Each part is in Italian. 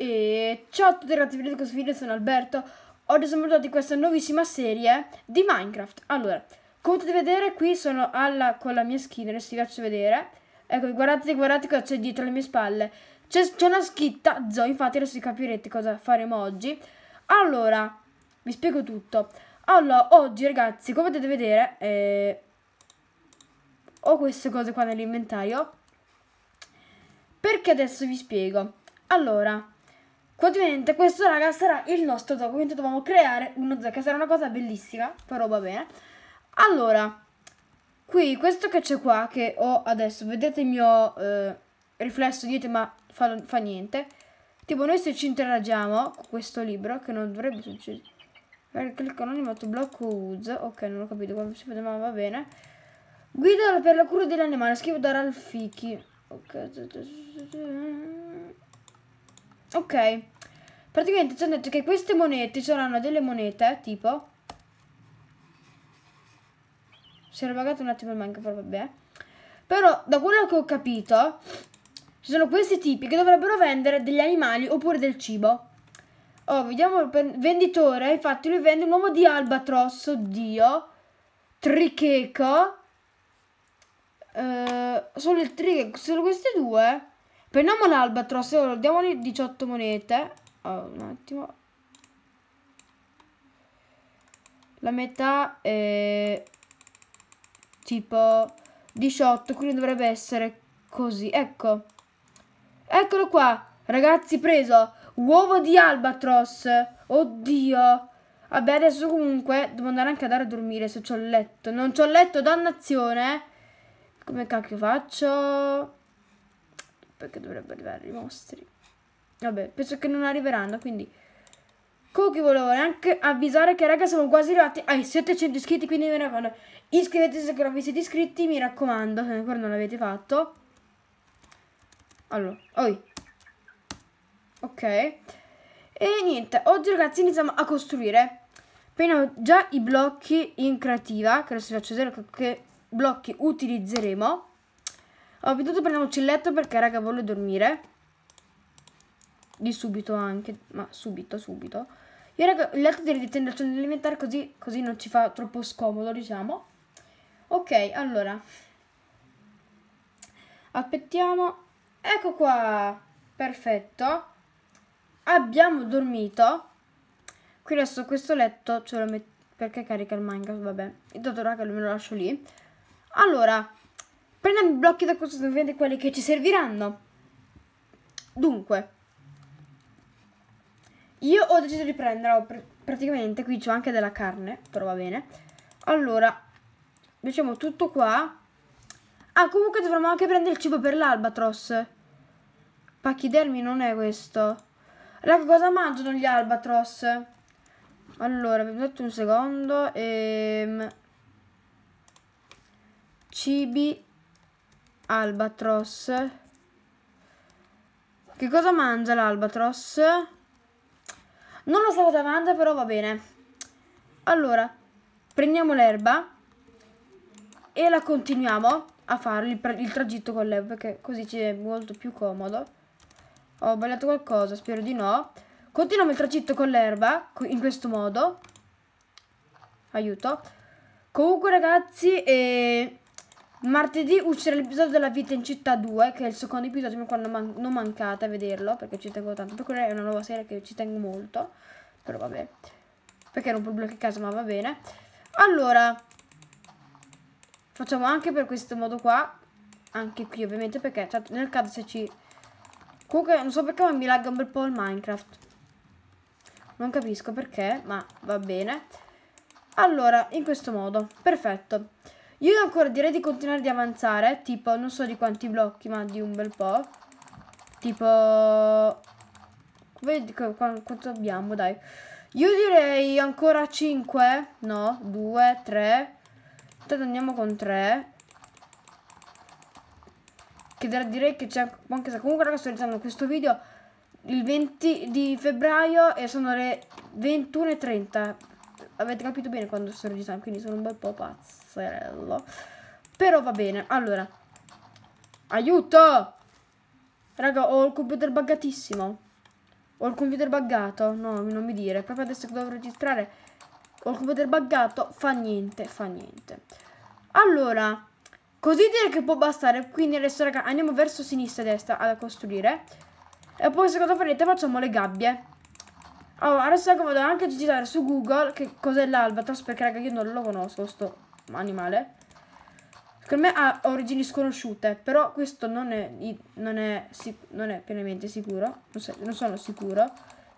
E ciao a tutti ragazzi, benvenuti in questo video, sono Alberto Oggi siamo venuti in questa nuovissima serie di Minecraft Allora, come potete vedere qui sono alla, con la mia skin, adesso vi faccio vedere Ecco, guardate, guardate cosa c'è dietro le mie spalle C'è una scritta Zoe, infatti adesso capirete cosa faremo oggi Allora, vi spiego tutto Allora, oggi ragazzi, come potete vedere eh, Ho queste cose qua nell'inventario Perché adesso vi spiego Allora Quotidianamente questo raga sarà il nostro gioco, quindi dobbiamo creare uno Che sarà una cosa bellissima, però va bene. Allora, qui questo che c'è qua, che ho adesso, vedete il mio eh, riflesso dietro, ma fa, fa, niente. Tipo noi se ci interagiamo con questo libro, che non dovrebbe succedere, clicco anonimato blocco woods, ok non ho capito come si vede, ma va bene. Guida per la cura dell'animale, scrivo da Ralfichi. Ok, Ok. Praticamente ci hanno detto che queste monete saranno delle monete, tipo... Si era pagato un attimo il manco, però vabbè. Però, da quello che ho capito, ci sono questi tipi che dovrebbero vendere degli animali oppure del cibo. Oh, vediamo il venditore. Infatti lui vende un uomo di albatros, oddio. Tricheco. Eh, solo il tricheco, solo questi due. Prendiamo l'albatros, allora diamogli 18 monete. Oh, un attimo. La metà è tipo 18, quindi dovrebbe essere così. Ecco. Eccolo qua, ragazzi, preso. Uovo di albatros. Oddio. Vabbè, adesso comunque devo andare anche andare a dormire se ho il letto. Non ho il letto, dannazione. Come cacchio faccio? Perché dovrebbe arrivare i mostri. Vabbè, penso che non arriveranno, quindi... Comunque volevo anche avvisare che raga siamo quasi arrivati ai 700 iscritti, quindi mi raccomando, iscrivetevi se non vi siete iscritti, mi raccomando, se ancora non l'avete fatto. Allora, oi. Ok. E niente, oggi ragazzi iniziamo a costruire. Appena ho già i blocchi in creativa, che adesso vi faccio vedere che blocchi utilizzeremo. Ho abituato prendiamoci il letto perché raga voglio dormire. Di subito anche, ma subito, subito. Io raga il letto devi tenderci alimentare così, così non ci fa troppo scomodo diciamo. Ok, allora. Aspettiamo. Ecco qua. Perfetto. Abbiamo dormito. Qui adesso questo letto ce lo metto perché carica il Minecraft, vabbè. Intanto raga me lo lascio lì. Allora, Prendiamo i blocchi da questo, se ovviamente quelli che ci serviranno. Dunque, io ho deciso di prenderlo, pr praticamente qui c'è anche della carne, però va bene. Allora, diciamo tutto qua. Ah, comunque dovremmo anche prendere il cibo per l'albatros. Pachidermi non è questo. Allora, cosa mangiano gli albatros? Allora, vi detto un secondo. Ehm... Cibi Albatros. Che cosa mangia l'albatros? Non lo so cosa mangia, però va bene. Allora, prendiamo l'erba e la continuiamo a fare il, il tragitto con l'erba, perché così ci è molto più comodo. Ho sbagliato qualcosa, spero di no. Continuiamo il tragitto con l'erba, in questo modo. Aiuto. Comunque ragazzi, eh, Martedì uscirà l'episodio della vita in città 2, che è il secondo episodio, quando man non mancate a vederlo, perché ci tengo tanto. Per quella è una nuova serie che ci tengo molto, però vabbè. Perché era un problema che casa, ma va bene. Allora, facciamo anche per questo modo qua, anche qui ovviamente, perché cioè, nel caso se ci... Comunque, non so perché, ma mi lagga un bel po' il Minecraft. Non capisco perché, ma va bene. Allora, in questo modo, perfetto. Io ancora direi di continuare di avanzare, tipo non so di quanti blocchi, ma di un bel po'. Tipo... Vedi quanto abbiamo, dai. Io direi ancora 5, no, 2, 3. Intanto andiamo con 3. Che direi che c'è anche se comunque ragazzi sto realizzando questo video il 20 di febbraio e sono le 21.30 avete capito bene quando sono di Sam, quindi sono un bel po' pazzerello. Però va bene, allora. Aiuto! Raga, ho il computer buggatissimo. Ho il computer buggato. No, non mi dire. Proprio adesso che devo registrare ho il computer buggato. Fa niente, fa niente. Allora, così direi che può bastare. Quindi adesso, raga, andiamo verso sinistra e destra a costruire. E poi se cosa farete facciamo le gabbie. Allora, oh, adesso che vado anche a digitare su Google che cos'è l'albatros, perché raga io non lo conosco, sto animale. Secondo me ha origini sconosciute, però questo non è, non è, non è pienamente sicuro, non, so, non sono sicuro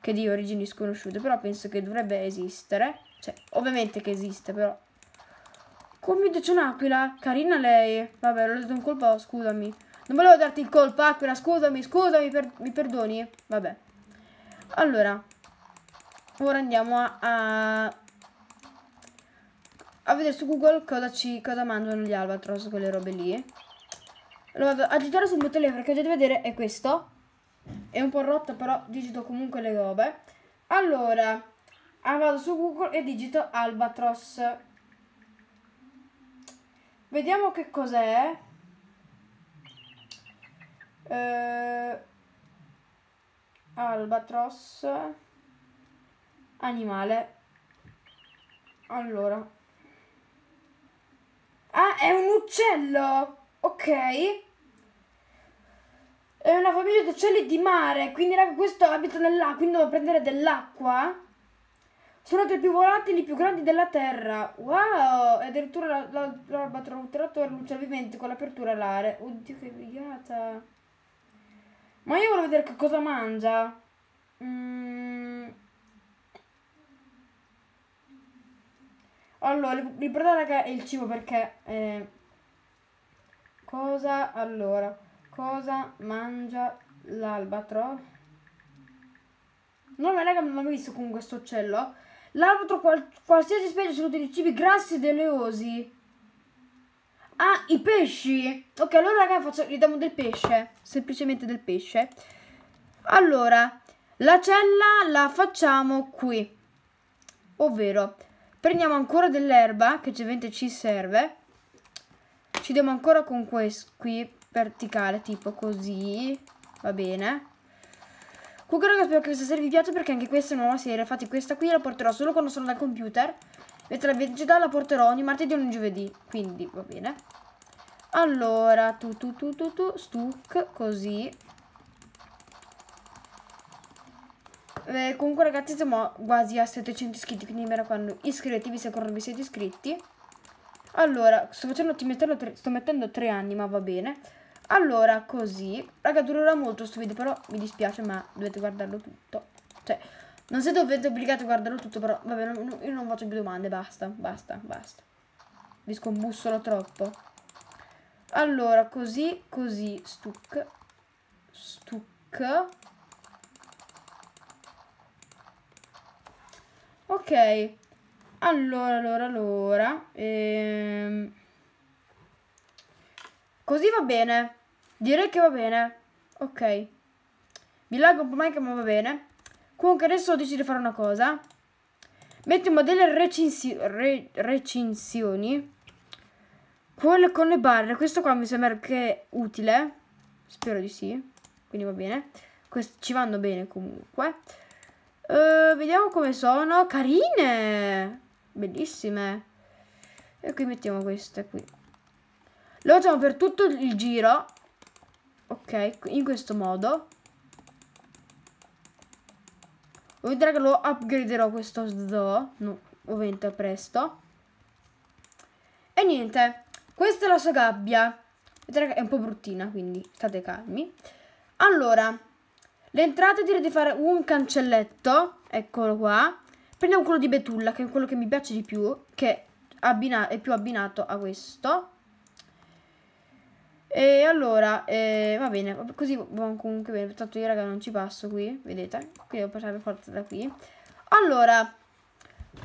che di origini sconosciute, però penso che dovrebbe esistere. Cioè, ovviamente che esiste, però. Compito c'è un'aquila, carina lei. Vabbè, l'ho dato un colpo, scusami. Non volevo darti il colpo, Aquila, scusami, scusami, per, mi perdoni? Vabbè. Allora, ora andiamo a, a, a vedere su Google cosa, ci, cosa mangiano gli albatros, quelle robe lì. Lo vado a digitare sul mio telefono che potete vedere è questo. È un po' rotto però digito comunque le robe. Allora, ah, vado su Google e digito albatros. Vediamo che cos'è. Uh, albatros animale. Allora. Ah, è un uccello! Ok. È una famiglia di uccelli di mare, quindi raga, questo abita nell'acqua, quindi devo prendere dell'acqua. Sono tra i più volatili, più grandi della Terra. Wow! E addirittura l'albatrotterato la, la, luce vivente con l'apertura alare. Oddio, che figata! Ma io voglio vedere che cosa mangia. Mmm... Allora, libertà raga è il cibo perché... Eh, cosa, allora, cosa mangia l'albatro? No, ma raga, non ho visto con questo uccello. L'albatro qual qualsiasi specie sono dei cibi grassi ed oleosi. Ah, i pesci? Ok, allora raga, faccio, gli diamo del pesce. Semplicemente del pesce. Allora, la cella la facciamo qui. Ovvero, Prendiamo ancora dell'erba che ovviamente ci serve. Ci diamo ancora con questo qui verticale, tipo così. Va bene. Comunque ragazzi spero che questa serie vi piaccia perché anche questa è una nuova serie. Infatti questa qui la porterò solo quando sono dal computer. Mentre la vegetale la porterò ogni martedì e ogni giovedì. Quindi va bene. Allora, tu tu tu tu tu, stuc, così. eh, comunque ragazzi siamo quasi a 700 iscritti, quindi mi raccomando iscrivetevi se ancora non vi siete iscritti. Allora, sto facendo, ti mettendo tre, sto mettendo 3 anni, ma va bene. Allora, così. Raga, durerà molto questo video, però mi dispiace, ma dovete guardarlo tutto. Cioè, non siete obbligati a guardarlo tutto, però, va bene, io non faccio più domande, basta, basta, basta. Vi scombussolo troppo. Allora, così, così, stuc, stuc, Ok, allora, allora, allora. Ehm... Così va bene. Direi che va bene. Ok. Mi laggo un po' mai ma va bene. Comunque adesso decido di fare una cosa. Mettiamo delle recensi re recensioni. Quello con le barre. Questo qua mi sembra che è utile. Spero di sì. Quindi va bene. Questi ci vanno bene comunque. Eh, vediamo come sono. Carine! Bellissime. E qui mettiamo queste qui. Le facciamo per tutto il giro. Ok, in questo modo. Vedrà che lo upgraderò questo zoo. No, ovviamente presto. E niente. Questa è la sua gabbia. Vedrà che è un po' bruttina, quindi state calmi. Allora, L'entrata direi di fare un cancelletto, eccolo qua. Prendiamo quello di Betulla, che è quello che mi piace di più, che è più abbinato a questo. E allora, eh, va bene, così buon comunque bene, tanto io raga non ci passo qui, vedete? Qui devo passare forza da qui. Allora,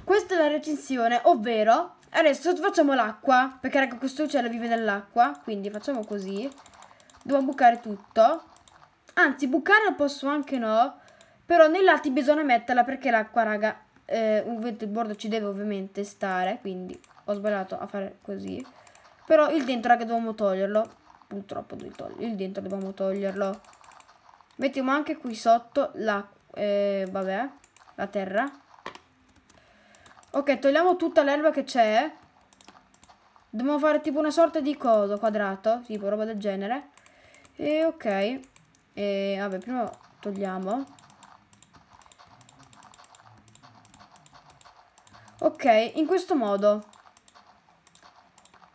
questa è la recensione, ovvero, adesso facciamo l'acqua, perché raga questo uccello vive nell'acqua, quindi facciamo così. Dobbiamo bucare tutto. Anzi, bucarla posso anche no. Però nei lati bisogna metterla perché l'acqua, raga, eh, un vento il bordo ci deve ovviamente stare. Quindi ho sbagliato a fare così. Però il dentro, raga, dobbiamo toglierlo. Purtroppo il dentro dobbiamo toglierlo. Mettiamo anche qui sotto la... Eh, vabbè, la terra. Ok, togliamo tutta l'erba che c'è. Dobbiamo fare tipo una sorta di coso quadrato, tipo roba del genere. E ok. E vabbè, prima togliamo. Ok, in questo modo.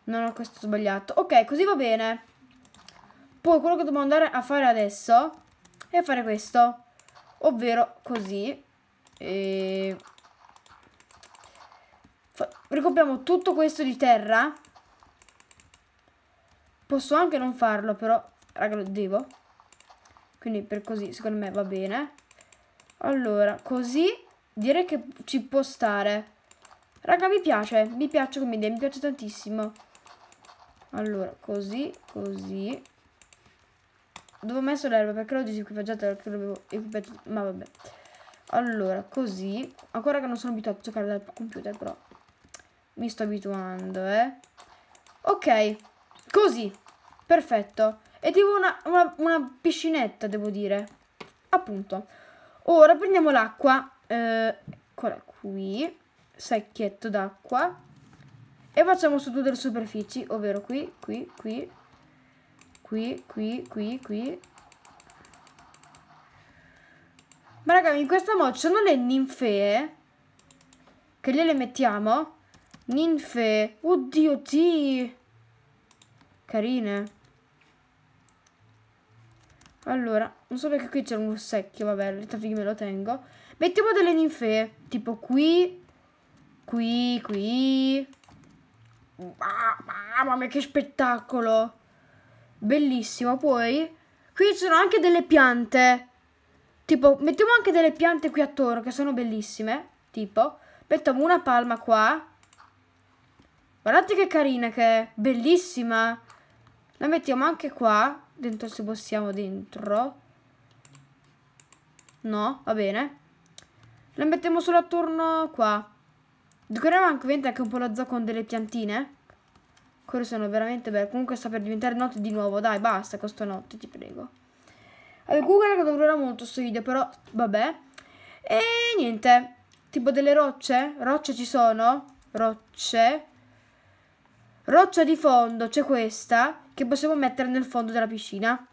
Non ho questo sbagliato. Ok, così va bene. Poi quello che dobbiamo andare a fare adesso è fare questo. Ovvero così. E... Ricopriamo tutto questo di terra. Posso anche non farlo, però... Raga, lo devo. Quindi per così secondo me va bene. Allora, così direi che ci può stare. Raga, mi piace, mi piace come idea, mi piace tantissimo. Allora, così, così. Dove ho messo l'erba? Perché l'ho disequipaggiata, perché l'avevo equipaggiata. Ma vabbè. Allora, così. Ancora che non sono abituato a giocare dal computer, però mi sto abituando, eh. Ok, così. Perfetto. È tipo una, una, una piscinetta, devo dire. Appunto. Ora prendiamo l'acqua. Eh, eccola qui. Secchietto d'acqua. E facciamo su tutte le superfici, ovvero qui, qui, qui, qui, qui, qui, qui. Ma raga, in questa mod sono le ninfee. Eh? Che gliele mettiamo. Ninfe. Oddio, ti. Carine. Allora, non so perché qui c'è un secchio, vabbè, tanto che me lo tengo. Mettiamo delle ninfee, tipo qui, qui, qui. mamma mia, che spettacolo! Bellissimo, poi qui ci sono anche delle piante. Tipo, mettiamo anche delle piante qui attorno che sono bellissime. Tipo, mettiamo una palma qua. Guardate che carina che è, bellissima. La mettiamo anche qua dentro se possiamo dentro no va bene la mettiamo solo attorno qua decoriamo anche, anche un po' la zona con delle piantine quelle sono veramente belle comunque sta per diventare notte di nuovo dai basta con notte ti prego allora, comunque che durerà molto questo video però vabbè e niente tipo delle rocce rocce ci sono rocce roccia di fondo c'è questa che possiamo mettere nel fondo della piscina.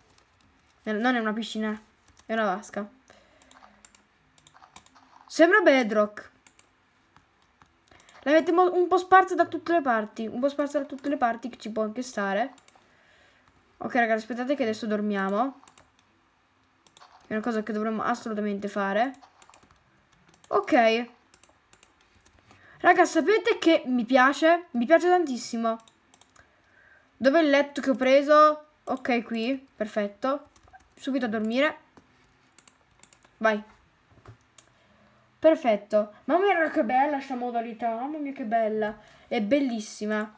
Non è una piscina, è una vasca. Sembra bedrock. La mettiamo un po' sparsa da tutte le parti. Un po' sparsa da tutte le parti che ci può anche stare. Ok ragazzi, aspettate che adesso dormiamo. È una cosa che dovremmo assolutamente fare. Ok. Raga, sapete che mi piace? Mi piace tantissimo. Dove è il letto che ho preso? Ok, qui. Perfetto. Subito a dormire. Vai. Perfetto. Mamma mia, che bella sta modalità. Mamma mia, che bella. È bellissima.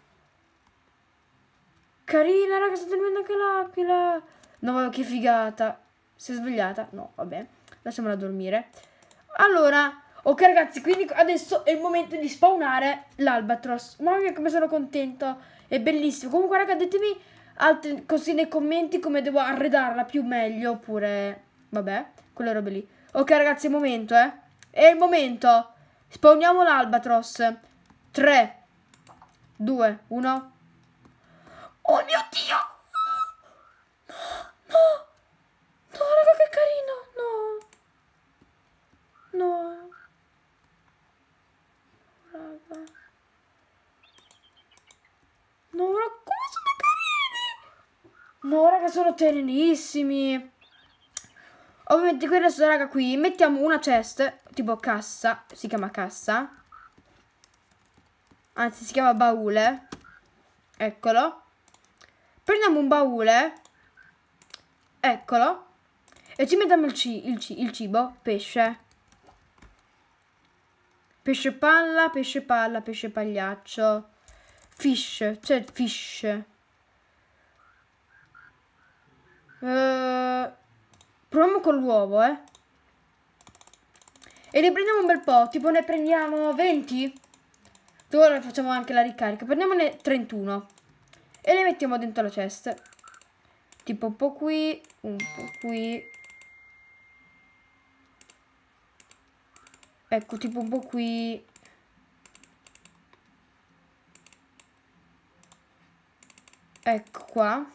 Carina, raga, sta dormendo anche l'aquila. No, che figata. Si è svegliata? No, vabbè. Lasciamola dormire. Allora, Ok ragazzi, quindi adesso è il momento di spawnare l'albatros. Mamma mia come sono contento, è bellissimo. Comunque ragazzi, ditemi altri, così nei commenti come devo arredarla più meglio, oppure... Vabbè, quelle robe lì. Ok ragazzi, è il momento, eh. È il momento. Spawniamo l'albatros. 3, 2, 1. Oh mio Dio! No, raga, sono tenerissimi. Ovviamente qui adesso, raga, qui mettiamo una chest, tipo cassa, si chiama cassa. Anzi, si chiama baule. Eccolo. Prendiamo un baule. Eccolo. E ci mettiamo il, ci, il, ci, il cibo, pesce. Pesce palla, pesce palla, pesce pagliaccio. Fish, cioè fish. Eh, proviamo con l'uovo, eh. E ne prendiamo un bel po', tipo ne prendiamo 20. Dopo ne facciamo anche la ricarica. Prendiamone 31. E le mettiamo dentro la cesta. Tipo un po' qui, un po' qui. Ecco, tipo un po' qui. Ecco qua.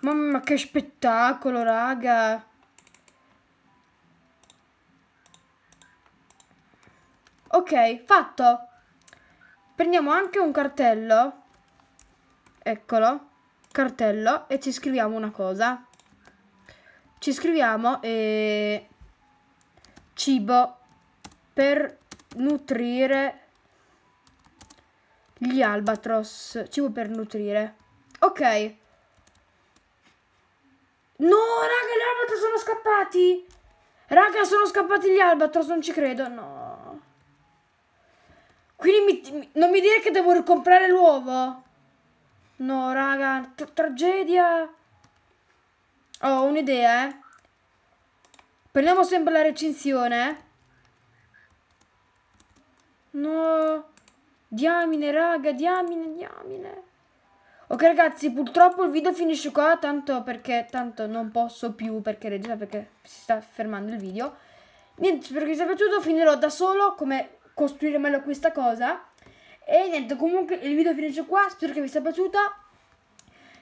Mamma che spettacolo, raga. Ok, fatto. Prendiamo anche un cartello. Eccolo. Cartello e ci scriviamo una cosa. Ci scriviamo eh, cibo per nutrire gli albatros. Cibo per nutrire. Ok. No, raga, gli albatros sono scappati. Raga, sono scappati gli albatros, non ci credo, no. Quindi mi, non mi dire che devo ricomprare l'uovo. No, raga, tragedia. Ho oh, un'idea, eh. Prendiamo sempre la recinzione. Eh. No. Diamine, raga, diamine, diamine. Ok ragazzi, purtroppo il video finisce qua, tanto perché tanto non posso più perché regia perché si sta fermando il video. Niente, spero che vi sia piaciuto, finirò da solo come costruire meglio questa cosa. E niente, comunque il video finisce qua, spero che vi sia piaciuto.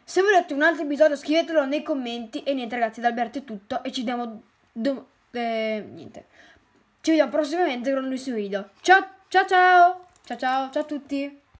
Se volete un altro episodio scrivetelo nei commenti. E niente ragazzi, da Alberto è tutto e ci vediamo, eh, niente. Ci vediamo prossimamente con un nuovo video. Ciao ciao ciao, ciao ciao, ciao a tutti.